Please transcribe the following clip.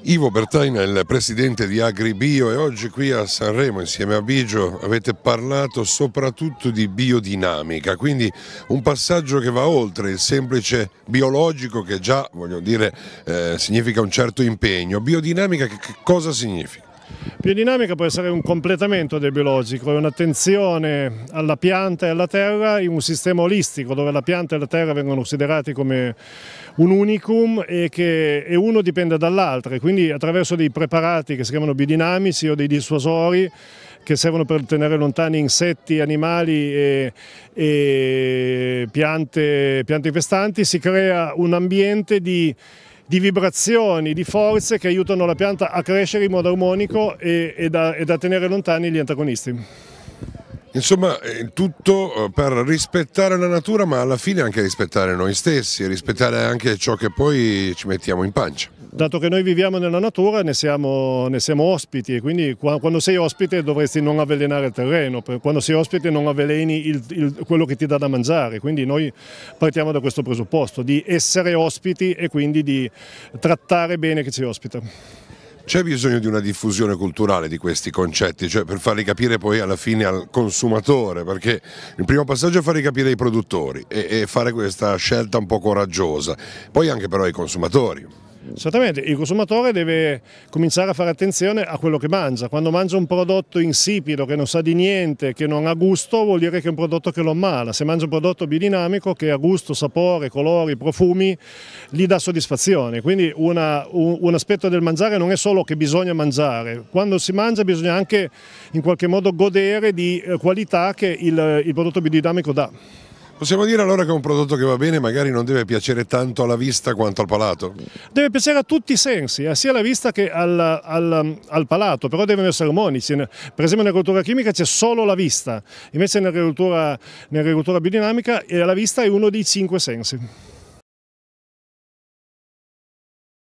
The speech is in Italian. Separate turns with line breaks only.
Ivo Bertaina, il presidente di Agribio e oggi qui a Sanremo insieme a Bigio avete parlato soprattutto di biodinamica, quindi un passaggio che va oltre il semplice biologico che già, voglio dire, eh, significa un certo impegno. Biodinamica che cosa significa?
Biodinamica può essere un completamento del biologico, è un'attenzione alla pianta e alla terra in un sistema olistico dove la pianta e la terra vengono considerati come un unicum e che e uno dipende dall'altro e quindi attraverso dei preparati che si chiamano biodinamici o dei dissuasori che servono per tenere lontani insetti, animali e, e piante, piante infestanti, si crea un ambiente di di vibrazioni, di forze che aiutano la pianta a crescere in modo armonico e, e, da, e da tenere lontani gli antagonisti.
Insomma, eh, tutto eh, per rispettare la natura, ma alla fine anche rispettare noi stessi, rispettare anche ciò che poi ci mettiamo in pancia.
Dato che noi viviamo nella natura, ne siamo, ne siamo ospiti e quindi quando sei ospite dovresti non avvelenare il terreno, quando sei ospite non avveleni il, il, quello che ti dà da mangiare, quindi noi partiamo da questo presupposto di essere ospiti e quindi di trattare bene chi ci ospita.
C'è bisogno di una diffusione culturale di questi concetti, cioè per farli capire poi alla fine al consumatore, perché il primo passaggio è farli capire ai produttori e, e fare questa scelta un po' coraggiosa, poi anche però ai consumatori.
Certamente, il consumatore deve cominciare a fare attenzione a quello che mangia. Quando mangia un prodotto insipido, che non sa di niente, che non ha gusto, vuol dire che è un prodotto che lo ammala. Se mangia un prodotto biodinamico che ha gusto, sapore, colori, profumi, gli dà soddisfazione. Quindi una, un, un aspetto del mangiare non è solo che bisogna mangiare. Quando si mangia bisogna anche in qualche modo godere di eh, qualità che il, il prodotto biodinamico dà.
Possiamo dire allora che è un prodotto che va bene magari non deve piacere tanto alla vista quanto al palato?
Deve piacere a tutti i sensi, eh, sia alla vista che al, al, al palato, però devono essere monici. Per esempio nell'agricoltura chimica c'è solo la vista, invece nell'agricoltura nell biodinamica eh, la vista è uno dei cinque sensi.